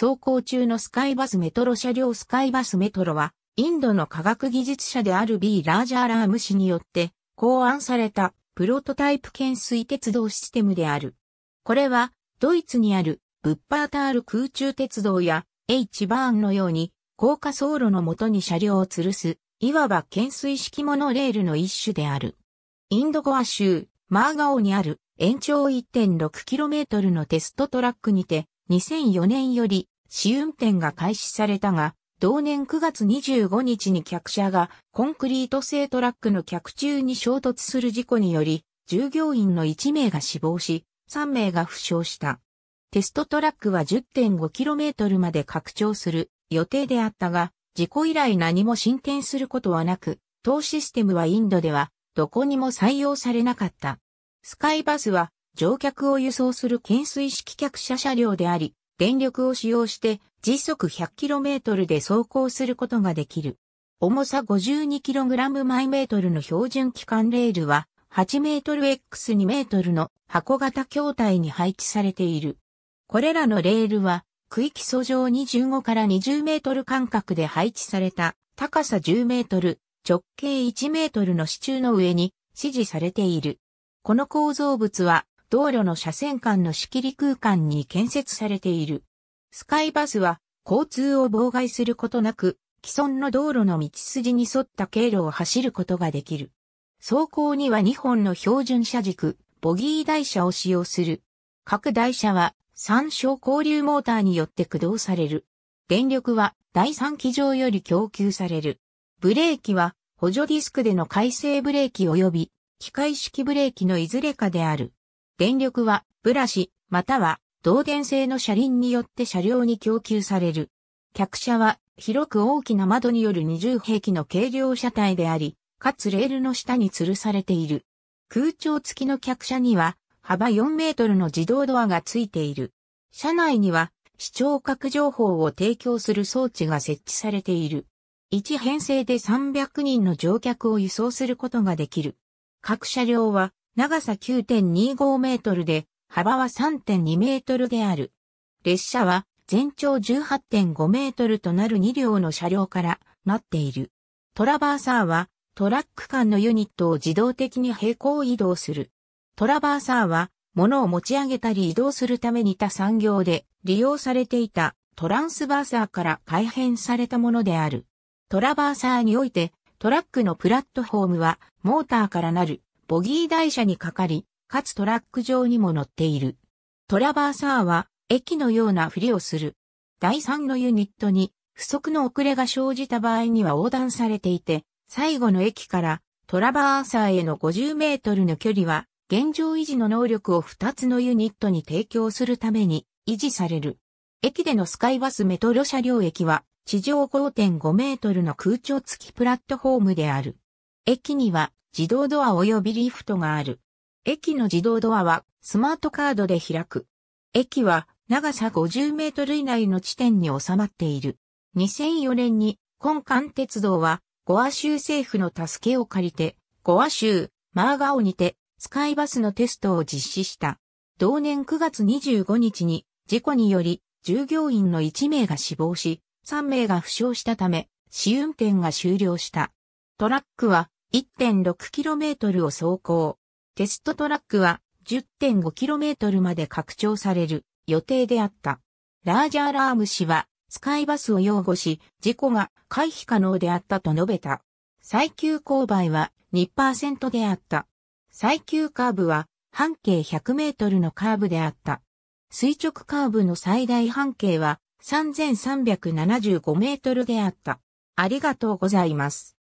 走行中のスカイバスメトロ車両スカイバスメトロは、インドの科学技術者である B. ラージャーラーム氏によって、考案されたプロトタイプ懸垂鉄道システムである。これは、ドイツにあるブッパータール空中鉄道や H バーンのように、高架走路のもとに車両を吊るす、いわば懸垂式モノレールの一種である。インドゴア州、マーガオにある延長 1.6km のテストトラックにて、2004年より試運転が開始されたが、同年9月25日に客車がコンクリート製トラックの客中に衝突する事故により、従業員の1名が死亡し、3名が負傷した。テストトラックは 10.5km まで拡張する予定であったが、事故以来何も進展することはなく、当システムはインドではどこにも採用されなかった。スカイバスは乗客を輸送する懸垂式客車車両であり、電力を使用して時速 100km で走行することができる。重さ 52kg 毎メートルの標準機関レールは8 m x 2メートルの箱型筐体に配置されている。これらのレールは区域素上2 5から20メートル間隔で配置された高さ10メートル、直径1メートルの支柱の上に支持されている。この構造物は道路の車線間の仕切り空間に建設されている。スカイバスは交通を妨害することなく、既存の道路の道筋に沿った経路を走ることができる。走行には2本の標準車軸、ボギー台車を使用する。各台車は三小交流モーターによって駆動される。電力は第3機場より供給される。ブレーキは補助ディスクでの回生ブレーキ及び機械式ブレーキのいずれかである。電力は、ブラシ、または、導電性の車輪によって車両に供給される。客車は、広く大きな窓による二重兵器の軽量車体であり、かつレールの下に吊るされている。空調付きの客車には、幅4メートルの自動ドアが付いている。車内には、視聴覚情報を提供する装置が設置されている。一編成で300人の乗客を輸送することができる。各車両は長さ9.25メートルで、幅は3.2メートルである。列車は全長18.5メートルとなる2両の車両からなっている。トラバーサーはトラック間のユニットを自動的に平行移動する。トラバーサーは物を持ち上げたり移動するために他産業で利用されていたトランスバーサーから改変されたものである。トラバーサーにおいてトラックのプラットフォームはモーターからなるボギー台車にかかり、かつトラック上にも乗っている。トラバーサーは、駅のようなふりをする。第3のユニットに、不足の遅れが生じた場合には横断されていて、最後の駅からトラバーサーへの50メートルの距離は、現状維持の能力を2つのユニットに提供するために維持される。駅でのスカイバスメトロ車両駅は、地上5.5メートルの空調付きプラットフォームである。駅には自動ドア及びリフトがある。駅の自動ドアはスマートカードで開く。駅は長さ50メートル以内の地点に収まっている。2004年に今館鉄道はゴア州政府の助けを借りてゴア州マーガオにてスカイバスのテストを実施した。同年9月25日に事故により従業員の1名が死亡し3名が負傷したため試運転が終了した。トラックは 1.6km を走行。テストトラックは 10.5km まで拡張される予定であった。ラージャーラーム氏はスカイバスを擁護し、事故が回避可能であったと述べた。最急勾配は2%であった。最急カーブは半径100メートルのカーブであった。垂直カーブの最大半径は3375メートルであった。ありがとうございます。